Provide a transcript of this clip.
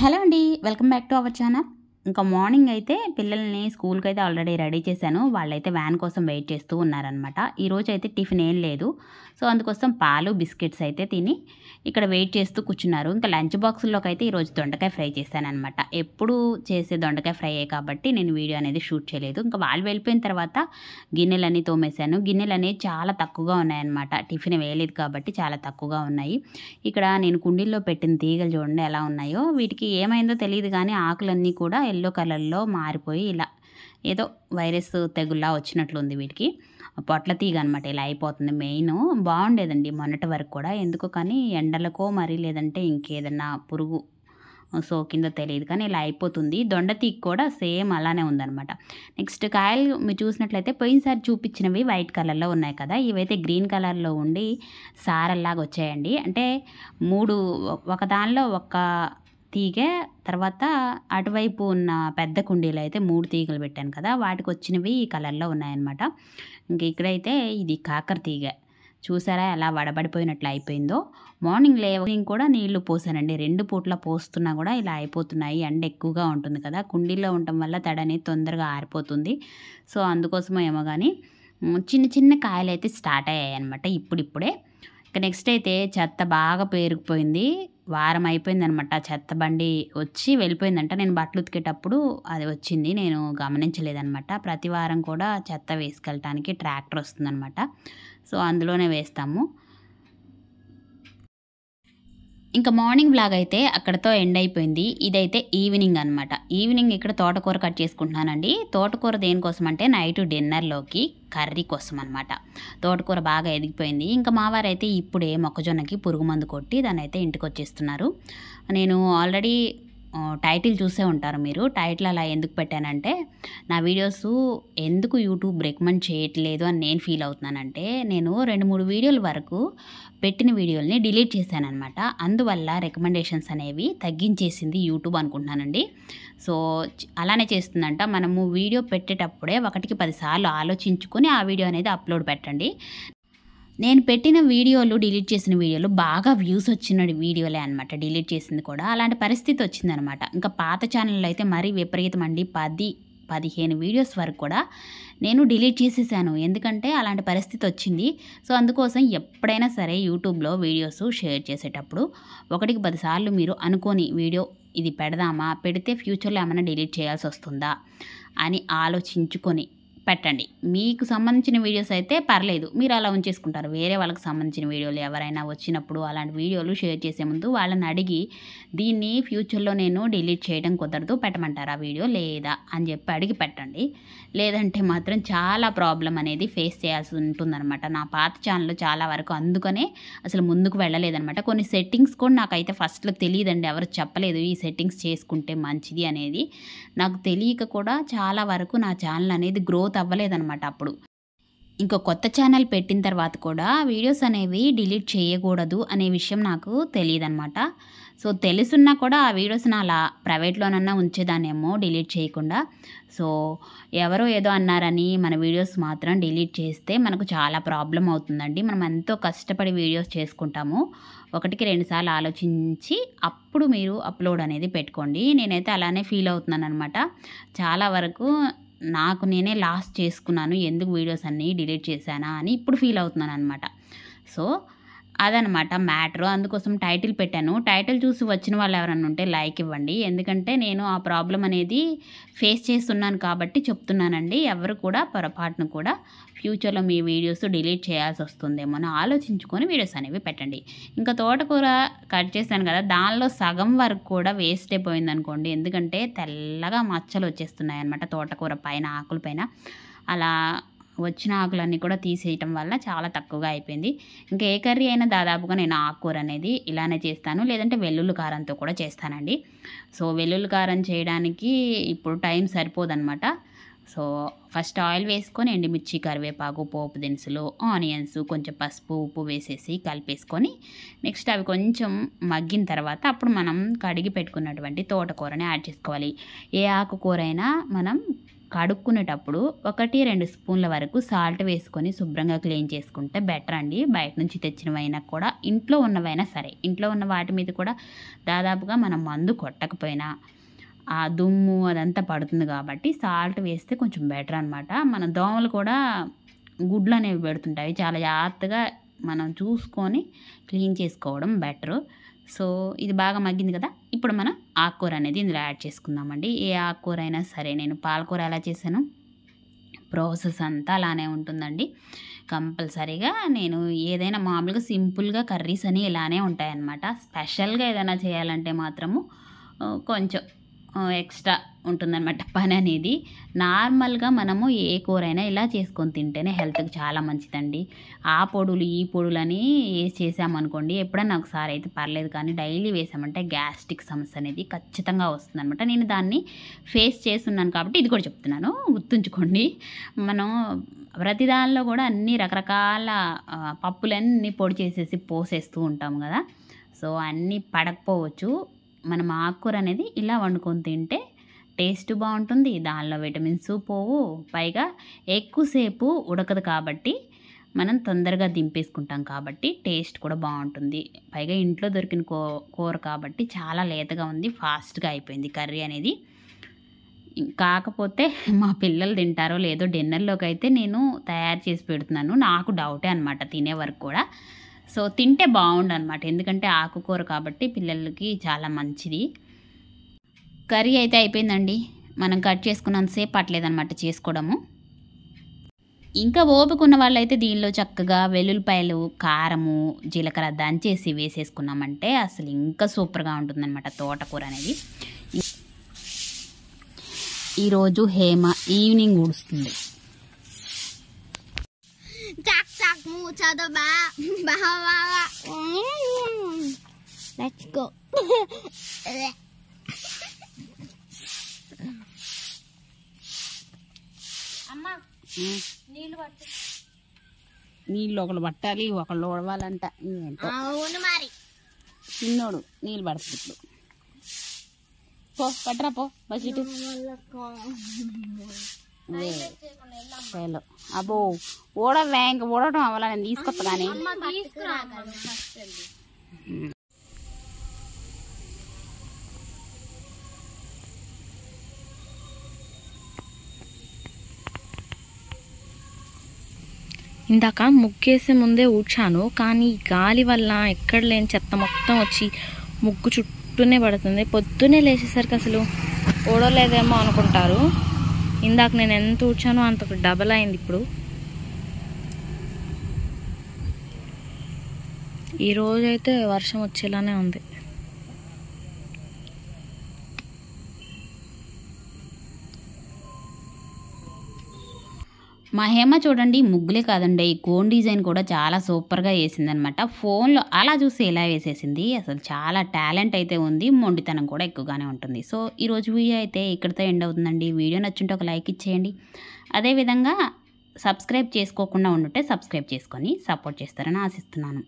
Hello అండి welcome back to our channel ఇంకా morning అయితే పిల్లల్ని స్కూల్కి అయితే ఆల్రెడీ రెడీ చేశాను వాళ్ళైతే వ్యాన్ కోసం వెయిట్ చేస్తూ ఉన్నారనమాట ఈరోజు అయితే టిఫిన్ ఏం లేదు సో అందుకోసం పాలు బిస్కెట్స్ అయితే తిని ఇక్కడ వెయిట్ చేస్తూ కూర్చున్నారు ఇంకా లంచ్ బాక్స్లోకి అయితే ఈరోజు దొండకాయ ఫ్రై చేశానమాట ఎప్పుడు చేసే దొండకాయ ఫ్రైయే కాబట్టి నేను వీడియో అనేది షూట్ చేయలేదు ఇంకా వాళ్ళు వెళ్ళిపోయిన తర్వాత గిన్నెలన్నీ తోమేశాను గిన్నెలు అనేవి చాలా తక్కువగా ఉన్నాయన్నమాట టిఫిన్ వేయలేదు కాబట్టి చాలా తక్కువగా ఉన్నాయి ఇక్కడ నేను కుండీల్లో పెట్టిన తీగలు చూడండి ఎలా ఉన్నాయో వీటికి ఏమైందో తెలియదు కానీ ఆకులన్నీ కూడా ఎల్లో కలర్లో మారిపోయి ఇలా ఏదో వైరస్ తెగుల్లా వచ్చినట్లుంది వీటికి పొట్ల తీగ అనమాట ఇలా అయిపోతుంది మెయిన్ బాగుండేదండి మొన్నటి వరకు కూడా ఎందుకో కానీ ఎండలకో మరి లేదంటే ఇంకేదన్నా పురుగు సోకిందో తెలియదు కానీ ఇలా అయిపోతుంది దొండ తీగ కూడా సేమ్ అలానే ఉందనమాట నెక్స్ట్ కాయలు మీరు చూసినట్లయితే పోయినసారి చూపించినవి వైట్ కలర్లో ఉన్నాయి కదా ఇవైతే గ్రీన్ కలర్లో ఉండి సారల్లాగా వచ్చాయండి అంటే మూడు ఒక దానిలో ఒక తీగ తర్వాత అటువైపు ఉన్న పెద్ద కుండీలు అయితే మూడు తీగలు పెట్టాను కదా వాటికి వచ్చినవి ఈ కలర్లో ఉన్నాయన్నమాట ఇంక ఇక్కడైతే ఇది కాకర తీగ చూసారా ఎలా వడబడిపోయినట్లు అయిపోయిందో మార్నింగ్ లేవింగ్ కూడా నీళ్లు పోసానండి రెండు పూట్ల పోస్తున్నా కూడా ఇలా అయిపోతున్నాయి ఎండ ఎక్కువగా ఉంటుంది కదా కుండీలో ఉండటం వల్ల తడ అనేది తొందరగా ఆరిపోతుంది సో అందుకోసమో ఏమో కానీ చిన్న చిన్న కాయలు అయితే స్టార్ట్ అయ్యాయి అనమాట ఇప్పుడిప్పుడే ఇక నెక్స్ట్ అయితే చెత్త బాగా పేరుకుపోయింది వారం అయిపోయిందనమాట చెత్త బండి వచ్చి వెళ్ళిపోయిందంట నేను బట్టలు ఉతికేటప్పుడు అది వచ్చింది నేను గమనించలేదనమాట ప్రతి వారం కూడా చెత్త వేసుకెళ్ళటానికి ట్రాక్టర్ వస్తుందనమాట సో అందులోనే వేస్తాము ఇంకా మార్నింగ్ బ్లాగ్ అయితే అక్కడతో ఎండ్ అయిపోయింది ఇదైతే ఈవినింగ్ అనమాట ఈవినింగ్ ఇక్కడ తోటకూర కట్ చేసుకుంటున్నానండి తోటకూర దేనికోసం అంటే నైట్ డిన్నర్లోకి కర్రీ కోసం అనమాట తోటకూర బాగా ఎదిగిపోయింది ఇంకా అయితే ఇప్పుడే మొక్కజొన్నకి పురుగు మందు కొట్టి దాన్ని అయితే ఇంటికి వచ్చేస్తున్నారు నేను ఆల్రెడీ టైటిల్ చూసే ఉంటారు మీరు టైటిల్ అలా ఎందుకు పెట్టానంటే నా వీడియోస్ ఎందుకు యూట్యూబ్ రికమెండ్ చేయట్లేదు అని నేను ఫీల్ అవుతున్నానంటే నేను రెండు మూడు వీడియోల వరకు పెట్టిన వీడియోల్ని డిలీట్ చేశానమాట అందువల్ల రికమెండేషన్స్ అనేవి తగ్గించేసింది యూట్యూబ్ అనుకుంటున్నానండి సో అలానే చేస్తుందంట మనము వీడియో పెట్టేటప్పుడే ఒకటికి పదిసార్లు ఆలోచించుకొని ఆ వీడియో అనేది అప్లోడ్ పెట్టండి నేను పెట్టిన వీడియోలు డిలీట్ చేసిన వీడియోలు బాగా వ్యూస్ వచ్చిన వీడియోలే అనమాట డిలీట్ చేసింది కూడా అలాంటి పరిస్థితి వచ్చిందనమాట ఇంకా పాత ఛానల్లో అయితే మరీ విపరీతం అండి పది పదిహేను వీడియోస్ వరకు కూడా నేను డిలీట్ చేసేసాను ఎందుకంటే అలాంటి పరిస్థితి వచ్చింది సో అందుకోసం ఎప్పుడైనా సరే యూట్యూబ్లో వీడియోస్ షేర్ చేసేటప్పుడు ఒకటికి పదిసార్లు మీరు అనుకోని వీడియో ఇది పెడదామా పెడితే ఫ్యూచర్లో ఏమైనా డిలీట్ చేయాల్సి వస్తుందా అని ఆలోచించుకొని పెట్టండి మీకు సంబంధించిన వీడియోస్ అయితే పర్లేదు మీరు అలా ఉంచేసుకుంటారు వేరే వాళ్ళకి సంబంధించిన వీడియోలు ఎవరైనా వచ్చినప్పుడు అలాంటి వీడియోలు షేర్ చేసే ముందు వాళ్ళని అడిగి దీన్ని ఫ్యూచర్లో నేను డిలీట్ చేయడం కుదరదు పెట్టమంటారు ఆ వీడియో లేదా అని చెప్పి అడిగి పెట్టండి లేదంటే మాత్రం చాలా ప్రాబ్లం అనేది ఫేస్ చేయాల్సి ఉంటుందన్నమాట నా పాత ఛానల్ చాలా వరకు అందుకనే అసలు ముందుకు వెళ్ళలేదనమాట కొన్ని సెట్టింగ్స్ కూడా నాకైతే ఫస్ట్లో తెలియదండి ఎవరు చెప్పలేదు ఈ సెట్టింగ్స్ చేసుకుంటే మంచిది అనేది నాకు తెలియక కూడా చాలా వరకు నా ఛానల్ అనేది గ్రోత్ పూర్తి అవ్వలేదనమాట అప్పుడు ఇంకో కొత్త ఛానల్ పెట్టిన తర్వాత కూడా వీడియోస్ అనేవి డిలీట్ చేయకూడదు అనే విషయం నాకు తెలియదనమాట సో తెలుసున్నా కూడా ఆ వీడియోస్ నా అలా ప్రైవేట్లోనన్నా ఉంచేదానేమో డిలీట్ చేయకుండా సో ఎవరో ఏదో అన్నారని మన వీడియోస్ మాత్రం డిలీట్ చేస్తే మనకు చాలా ప్రాబ్లం అవుతుందండి మనం ఎంతో కష్టపడి వీడియోస్ చేసుకుంటాము ఒకటికి రెండుసార్లు ఆలోచించి అప్పుడు మీరు అప్లోడ్ అనేది పెట్టుకోండి నేనైతే అలానే ఫీల్ అవుతున్నాను అనమాట చాలా వరకు నాకు నేనే లాస్ చేసుకున్నాను ఎందుకు వీడియోస్ అన్నీ డిలీట్ చేశానా అని ఇప్పుడు ఫీల్ అవుతున్నాను అనమాట సో అదనమాట మ్యాటరు అందుకోసం టైటిల్ పెట్టాను టైటిల్ చూసి వచ్చిన వాళ్ళు ఎవరన్నా ఉంటే లైక్ ఇవ్వండి ఎందుకంటే నేను ఆ ప్రాబ్లం అనేది ఫేస్ చేస్తున్నాను కాబట్టి చెప్తున్నానండి ఎవరు కూడా పొరపాటును కూడా ఫ్యూచర్లో మీ వీడియోస్ డిలీట్ చేయాల్సి వస్తుందేమో అని ఆలోచించుకొని వీడియోస్ అనేవి పెట్టండి ఇంకా తోటకూర కట్ చేశాను కదా దానిలో సగం వరకు కూడా వేస్ట్ అయిపోయింది అనుకోండి ఎందుకంటే తెల్లగా మచ్చలు వచ్చేస్తున్నాయి అనమాట తోటకూర పైన ఆకుల పైన అలా వచ్చిన ఆకులన్నీ కూడా తీసేయటం వల్ల చాలా తక్కువగా అయిపోయింది ఇంకా ఏ కర్రీ అయినా దాదాపుగా నేను ఆకుకూర అనేది ఇలానే చేస్తాను లేదంటే వెల్లుల్లి కారంతో కూడా చేస్తానండి సో వెల్లుల్లి కారం చేయడానికి ఇప్పుడు టైం సరిపోదన్నమాట సో ఫస్ట్ ఆయిల్ వేసుకొని మిర్చి కరివేపాకు పోపు దినుసులు ఆనియన్స్ కొంచెం పసుపు ఉప్పు వేసేసి కలిపేసుకొని నెక్స్ట్ అవి కొంచెం మగ్గిన తర్వాత అప్పుడు మనం కడిగి పెట్టుకున్నటువంటి తోటకూరని యాడ్ చేసుకోవాలి ఏ ఆకుకూర అయినా మనం కడుక్కునేటప్పుడు ఒకటి రెండు స్పూన్ల వరకు సాల్ట్ వేసుకొని శుభ్రంగా క్లీన్ చేసుకుంటే బెటర్ అండి బయట నుంచి తెచ్చినవైనా కూడా ఇంట్లో ఉన్నవైనా సరే ఇంట్లో ఉన్న వాటి మీద కూడా దాదాపుగా మనం మందు కొట్టకపోయినా ఆ దుమ్ము అదంతా పడుతుంది కాబట్టి సాల్ట్ వేస్తే కొంచెం బెటర్ అనమాట మన దోమలు కూడా గుడ్లు అనేవి పెడుతుంటాయి చాలా జాగ్రత్తగా మనం చూసుకొని క్లీన్ చేసుకోవడం బెటరు సో ఇది బాగా మగ్గింది కదా ఇప్పుడు మనం ఆకుకూర అనేది ఇందులో యాడ్ చేసుకుందామండి ఏ ఆకుకూర అయినా సరే నేను పాలకూర ఎలా చేశాను ప్రాసెస్ అంతా అలానే ఉంటుందండి కంపల్సరీగా నేను ఏదైనా మామూలుగా సింపుల్గా కర్రీస్ అని ఇలానే ఉంటాయన్నమాట స్పెషల్గా ఏదైనా చేయాలంటే మాత్రము కొంచెం ఎక్స్ట్రా ఉంటుందన్నమాట పని అనేది నార్మల్గా మనము ఏ కూరైనా ఇలా చేసుకొని తింటేనే హెల్త్కి చాలా మంచిదండి ఆ పొడులు ఈ పొడులు అని వేసి చేసామనుకోండి ఎప్పుడైనా ఒకసారి అయితే పర్లేదు కానీ డైలీ వేసామంటే గ్యాస్ట్రిక్ సమస్య అనేది ఖచ్చితంగా వస్తుందనమాట నేను దాన్ని ఫేస్ చేస్తున్నాను కాబట్టి ఇది కూడా చెప్తున్నాను గుర్తుంచుకోండి మనం ప్రతి దానిలో కూడా అన్ని రకరకాల పప్పులన్నీ పొడి చేసేసి పోసేస్తూ ఉంటాం కదా సో అన్నీ పడకపోవచ్చు మనం ఆకుకూర అనేది ఇలా వండుకొని తింటే టేస్ట్ బాగుంటుంది దానిలో విటమిన్స్ పోవు పైగా ఎక్కువసేపు ఉడకదు కాబట్టి మనం తొందరగా దింపేసుకుంటాం కాబట్టి టేస్ట్ కూడా బాగుంటుంది పైగా ఇంట్లో దొరికిన కూ కూర కాబట్టి చాలా లేతగా ఉంది ఫాస్ట్గా అయిపోయింది కర్రీ అనేది కాకపోతే మా పిల్లలు తింటారో లేదో డిన్నర్లోకి అయితే నేను తయారు చేసి పెడుతున్నాను నాకు డౌటే అనమాట తినే వరకు కూడా సో తింటే బాగుండనమాట ఎందుకంటే ఆకుకూర కాబట్టి పిల్లలకి చాలా మంచిది కర్రీ అయితే అయిపోయిందండి మనం కట్ చేసుకున్నంతసేపు పట్టలేదనమాట చేసుకోవడము ఇంకా ఓపిక ఉన్న వాళ్ళైతే దీనిలో చక్కగా వెల్లుల్లిపాయలు కారము జీలకర్ర దంచేసి వేసేసుకున్నామంటే అసలు ఇంకా సూపర్గా ఉంటుందన్నమాట తోటకూర అనేది ఈరోజు హేమ ఈవినింగ్ ఊడుస్తుంది Mucho de ba. Baja, baja. Let's go. అమ్మా నీళ్ళు ఒకళ్ళు పట్టాలి ఒకళ్ళు ఓడవాలంట మరి చిన్నోడు నీళ్ళు పడుతుంది పో పట్టరా పో బస్ ఇటు అబ్బో ఓడ వ్యాంక్ ఓడటం అవ్వాలా నేను తీసుకొస్తా కానీ ఇందాక ముగ్గేసే ముందే ఊడ్చాను కానీ గాలి వల్ల ఎక్కడ లేని చెత్త మొత్తం వచ్చి ముగ్గు చుట్టూనే పడుతుంది పొద్దునే లేచేసరికి అసలు ఓడలేదేమో అనుకుంటారు ఇందాక నేను ఎంత ఊడ్చానో అంతకు డబల్ అయింది ఇప్పుడు ఈరోజైతే వర్షం వచ్చేలానే ఉంది మా హేమ చూడండి ముగ్గులే కాదండి కోన్ డిజైన్ కూడా చాలా సూపర్గా వేసిందనమాట ఫోన్లో అలా చూసి ఎలా వేసేసింది అసలు చాలా టాలెంట్ అయితే ఉంది మొండితనం కూడా ఎక్కువగానే ఉంటుంది సో ఈరోజు వీడియో అయితే ఇక్కడితో ఎండ్ అవుతుందండి వీడియో నచ్చుంటే ఒక లైక్ ఇచ్చేయండి అదేవిధంగా సబ్స్క్రైబ్ చేసుకోకుండా ఉండుంటే సబ్స్క్రైబ్ చేసుకొని సపోర్ట్ చేస్తారని ఆశిస్తున్నాను